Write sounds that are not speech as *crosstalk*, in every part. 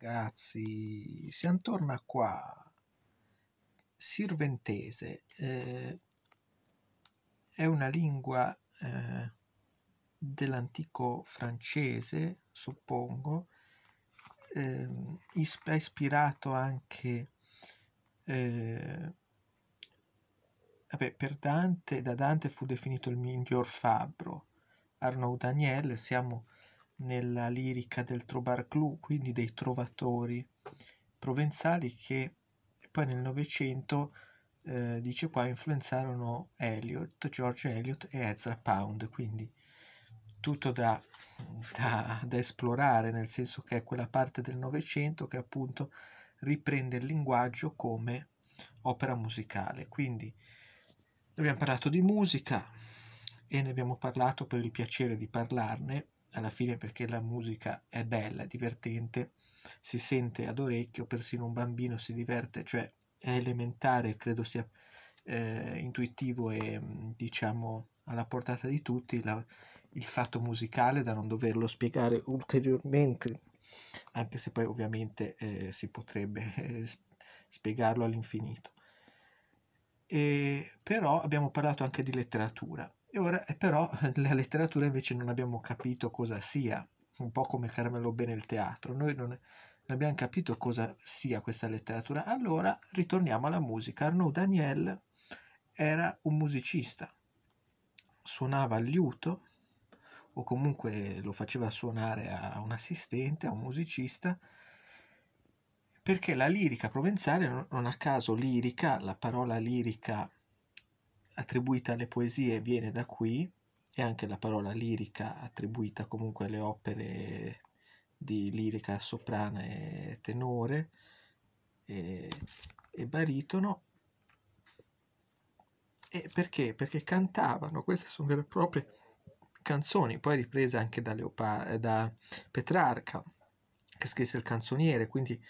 ragazzi, siamo torna qua. Sirventese eh, è una lingua eh, dell'antico francese, suppongo, eh, isp- ispirato anche eh, vabbè, per Dante, da Dante fu definito il miglior fabbro. Arnaud Daniel, siamo nella lirica del Trobar Clou, quindi dei trovatori provenzali che poi nel Novecento, eh, dice qua, influenzarono Eliot, George Eliot e Ezra Pound, quindi tutto da, da, da esplorare, nel senso che è quella parte del Novecento che appunto riprende il linguaggio come opera musicale. Quindi abbiamo parlato di musica e ne abbiamo parlato per il piacere di parlarne alla fine perché la musica è bella, divertente, si sente ad orecchio, persino un bambino si diverte, cioè è elementare, credo sia eh, intuitivo e mm, diciamo alla portata di tutti la, il fatto musicale da non doverlo spiegare ulteriormente, anche se poi ovviamente eh, si potrebbe eh, spiegarlo all'infinito. E, però abbiamo parlato anche di letteratura e ora, eh, però *laughs* la letteratura invece non abbiamo capito cosa sia, un po' come Carmelo Bene il teatro, noi non, non abbiamo capito cosa sia questa letteratura. Allora ritorniamo alla musica. Arnaud Daniel era un musicista, suonava il liuto o comunque lo faceva suonare a un assistente, a un musicista, perché la lirica provenzale, non a caso lirica, la parola lirica attribuita alle poesie viene da qui e anche la parola lirica attribuita comunque alle opere di lirica soprana e tenore e, e baritono. E perché? Perché cantavano, queste sono vere e proprie canzoni, poi riprese anche da, Leopa- da Petrarca, che scrisse il canzoniere, quindi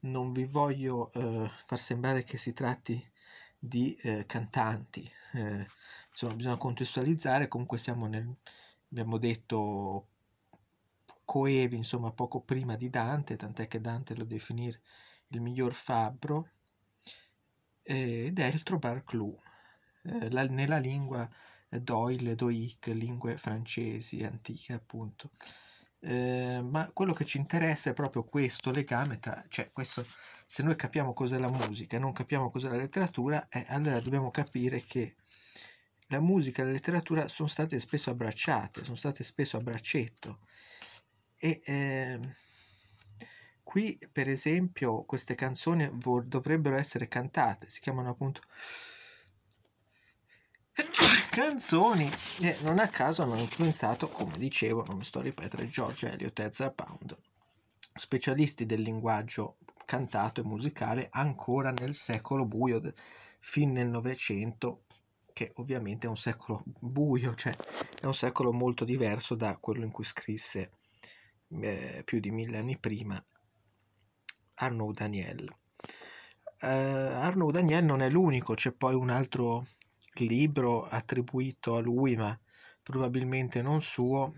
non vi voglio eh, far sembrare che si tratti di di eh, cantanti. Eh, insomma, bisogna contestualizzare, comunque siamo nel, abbiamo detto, coevi, insomma, poco prima di Dante, tant'è che Dante lo definì il miglior fabbro, eh, ed è il Trobar Clou, eh, la, nella lingua Doyle, Doic, lingue francesi antiche appunto. Ehm, ma quello che ci interessa è proprio questo legame tra, cioè questo, se noi capiamo cos'è la musica e non capiamo cos'è la letteratura, eh, allora dobbiamo capire che la musica e la letteratura sono state spesso abbracciate, sono state spesso a braccetto. E eh, qui, per esempio, queste canzoni dovrebbero essere cantate, si chiamano appunto canzoni che non a caso hanno influenzato, come dicevo, non mi sto a ripetere, George Eliot e Ezra Pound, specialisti del linguaggio cantato e musicale ancora nel secolo buio, fin nel Novecento, che ovviamente è un secolo buio, cioè è un secolo molto diverso da quello in cui scrisse eh, più di mille anni prima Arnaud Daniel. Uh, Arnaud Daniel non è l'unico, c'è poi un altro libro attribuito a lui, ma probabilmente non suo,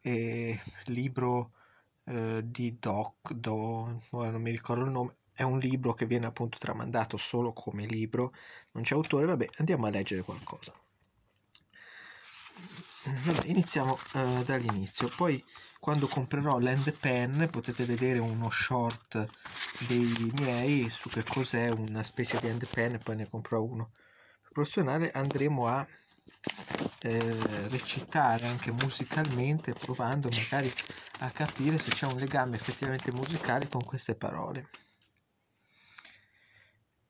eh, libro eh, di Doc, Do, ora non mi ricordo il nome, è un libro che viene appunto tramandato solo come libro, non c'è autore, vabbè, andiamo a leggere qualcosa. Vabbè, iniziamo eh, dall'inizio, poi quando comprerò l'end pen potete vedere uno short dei miei su che cos'è una specie di end pen, e poi ne comprerò uno professionale andremo a eh, recitare anche musicalmente provando magari a capire se c'è un legame effettivamente musicale con queste parole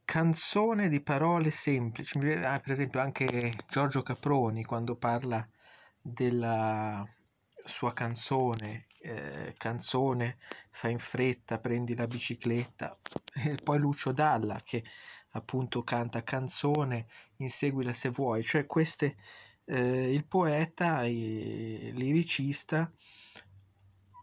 canzone di parole semplici ah, per esempio anche Giorgio Caproni quando parla della sua canzone eh, canzone fa in fretta prendi la bicicletta *laughs* e poi Lucio Dalla che appunto canta canzone, inseguila se vuoi, cioè queste, eh, il poeta, il liricista,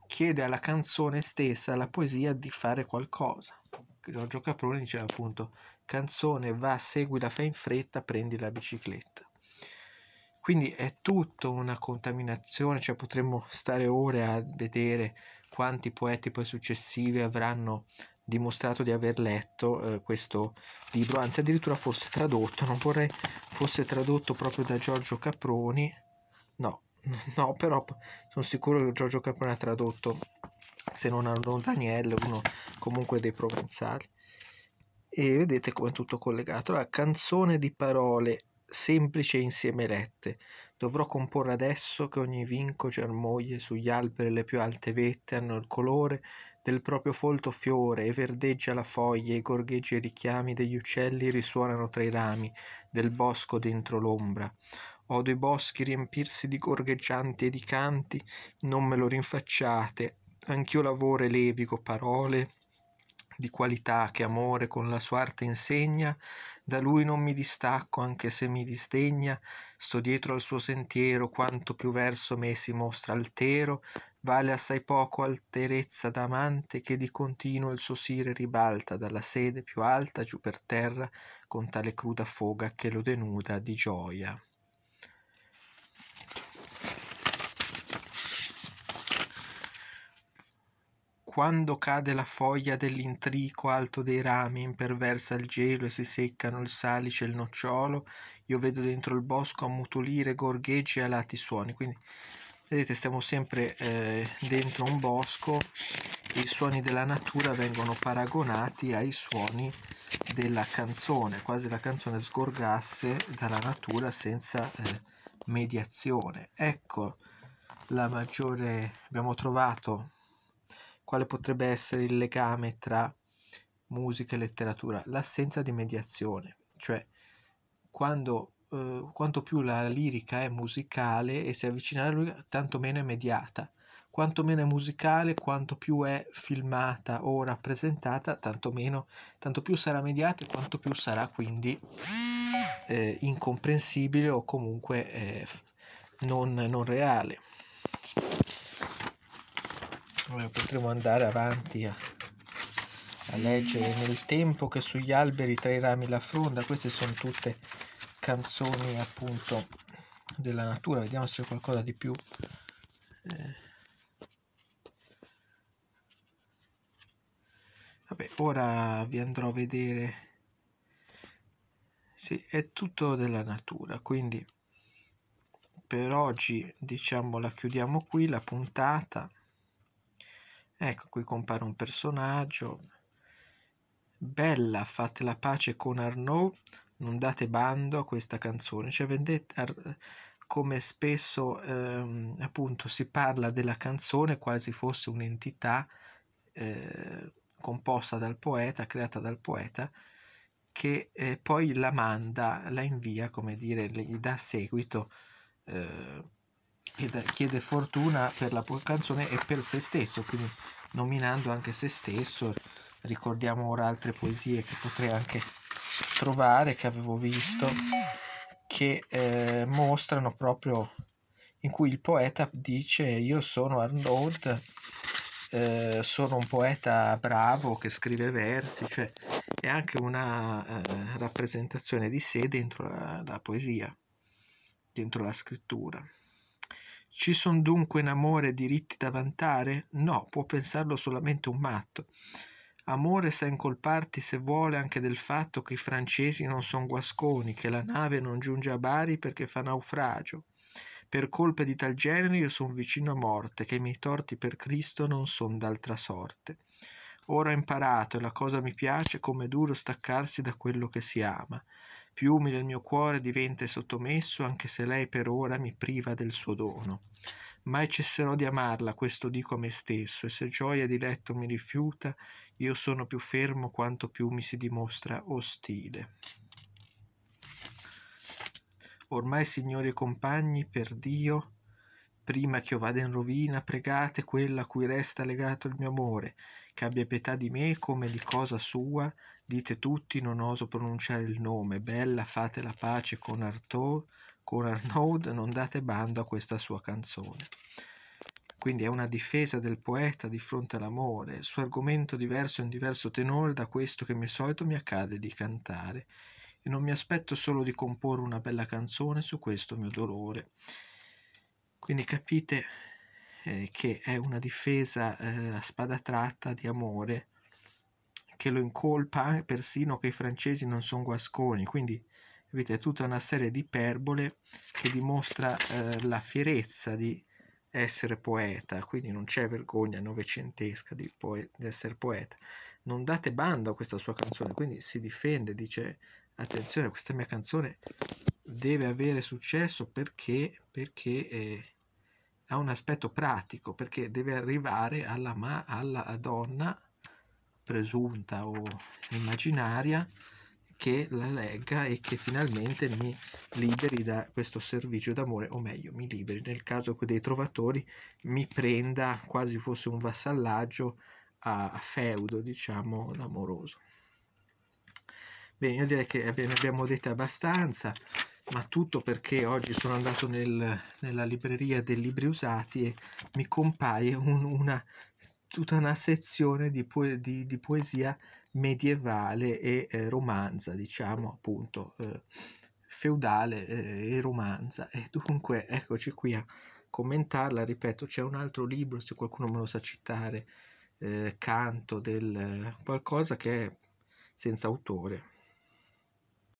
chiede alla canzone stessa, alla poesia, di fare qualcosa. Giorgio Caprone diceva appunto, canzone, va, seguila, fai in fretta, prendi la bicicletta. Quindi è tutta una contaminazione, cioè potremmo stare ore a vedere quanti poeti poi successivi avranno dimostrato di aver letto eh, questo libro, anzi addirittura forse tradotto, non vorrei fosse tradotto proprio da Giorgio Caproni, no, *laughs* no però sono sicuro che Giorgio Caproni ha tradotto, se non Arnaud Daniele, uno comunque dei provenzali. E vedete come è tutto collegato, la canzone di parole semplici e insieme lette, Dovrò comporre adesso che ogni vinco germoglie sugli alberi le più alte vette hanno il colore del proprio folto fiore e verdeggia la foglia, e i gorgheggi e i richiami degli uccelli risuonano tra i rami del bosco dentro l'ombra. Odo i boschi riempirsi di gorgheggianti e di canti, non me lo rinfacciate, anch'io lavoro e levico parole di qualità che amore con la sua arte insegna, da lui non mi distacco anche se mi disdegna, sto dietro al suo sentiero, quanto più verso me si mostra altero, vale assai poco alterezza d'amante che di continuo il suo sire ribalta dalla sede più alta giù per terra con tale cruda foga che lo denuda di gioia. quando cade la foglia dell'intrico alto dei rami, imperversa il gelo e si seccano il salice e il nocciolo, io vedo dentro il bosco ammutolire gorgheggi e alati suoni. Quindi vedete, stiamo sempre eh, dentro un bosco, e i suoni della natura vengono paragonati ai suoni della canzone, quasi la canzone sgorgasse dalla natura senza eh, mediazione. Ecco la maggiore abbiamo trovato quale potrebbe essere il legame tra musica e letteratura? L'assenza di mediazione, cioè quando, eh, quanto più la lirica è musicale e si avvicina a lui, tanto meno è mediata. Quanto meno è musicale, quanto più è filmata o rappresentata, tanto, meno, tanto più sarà mediata e quanto più sarà quindi eh, incomprensibile o comunque eh, non, non reale. Ora eh, potremo andare avanti a, a leggere nel tempo che sugli alberi tra i rami la fronda. Queste sono tutte canzoni appunto della natura. Vediamo se c'è qualcosa di più. Eh. Vabbè, ora vi andrò a vedere. Sì, è tutto della natura, quindi per oggi diciamo la chiudiamo qui la puntata. Ecco, qui compare un personaggio. Bella, fate la pace con Arnaud, non date bando a questa canzone. Cioè, vendete, ar- come spesso ehm, appunto si parla della canzone quasi fosse un'entità eh, composta dal poeta, creata dal poeta, che eh, poi la manda, la invia, come dire, gli dà seguito eh, e chiede fortuna per la canzone e per se stesso, quindi nominando anche se stesso. Ricordiamo ora altre poesie che potrei anche trovare, che avevo visto, che eh, mostrano proprio in cui il poeta dice io sono Arnold, eh, sono un poeta bravo che scrive versi, cioè è anche una eh, rappresentazione di sé dentro la, la poesia, dentro la scrittura. Ci sono dunque in amore diritti da vantare? No, può pensarlo solamente un matto. Amore sa incolparti se vuole anche del fatto che i francesi non sono guasconi, che la nave non giunge a Bari perché fa naufragio. Per colpe di tal genere io sono vicino a morte, che i miei torti per Cristo non sono d'altra sorte. Ora ho imparato e la cosa mi piace come è duro staccarsi da quello che si ama più umile il mio cuore diventa sottomesso, anche se lei per ora mi priva del suo dono. Mai cesserò di amarla, questo dico a me stesso, e se gioia di letto mi rifiuta, io sono più fermo quanto più mi si dimostra ostile. Ormai, signori e compagni, per Dio, prima che io vada in rovina, pregate quella a cui resta legato il mio amore, che abbia pietà di me come di cosa sua, Dite tutti, non oso pronunciare il nome, bella fate la pace con, Artaud, con Arnaud, non date bando a questa sua canzone. Quindi è una difesa del poeta di fronte all'amore, il suo argomento diverso in diverso tenore da questo che mi solito mi accade di cantare. E non mi aspetto solo di comporre una bella canzone su questo mio dolore. Quindi capite eh, che è una difesa eh, a spada tratta di amore che lo incolpa persino che i francesi non sono guasconi, quindi avete tutta una serie di iperbole che dimostra eh, la fierezza di essere poeta, quindi non c'è vergogna novecentesca di, poe di essere poeta. Non date bando a questa sua canzone, quindi si difende, dice attenzione, questa mia canzone deve avere successo perché, perché eh, ha un aspetto pratico, perché deve arrivare alla, alla donna presunta o immaginaria che la legga e che finalmente mi liberi da questo servizio d'amore, o meglio, mi liberi nel caso dei trovatori mi prenda quasi fosse un vassallaggio a, feudo, diciamo, amoroso. Bene, io direi che ne abbiamo dette abbastanza, ma tutto perché oggi sono andato nel, nella libreria dei libri usati e mi compaie un, una tutta una sezione di, poe di, di poesia medievale e eh, romanza, diciamo appunto eh, feudale eh, e romanza. E dunque eccoci qui a commentarla, ripeto, c'è un altro libro, se qualcuno me lo sa citare, eh, canto del eh, qualcosa che è senza autore.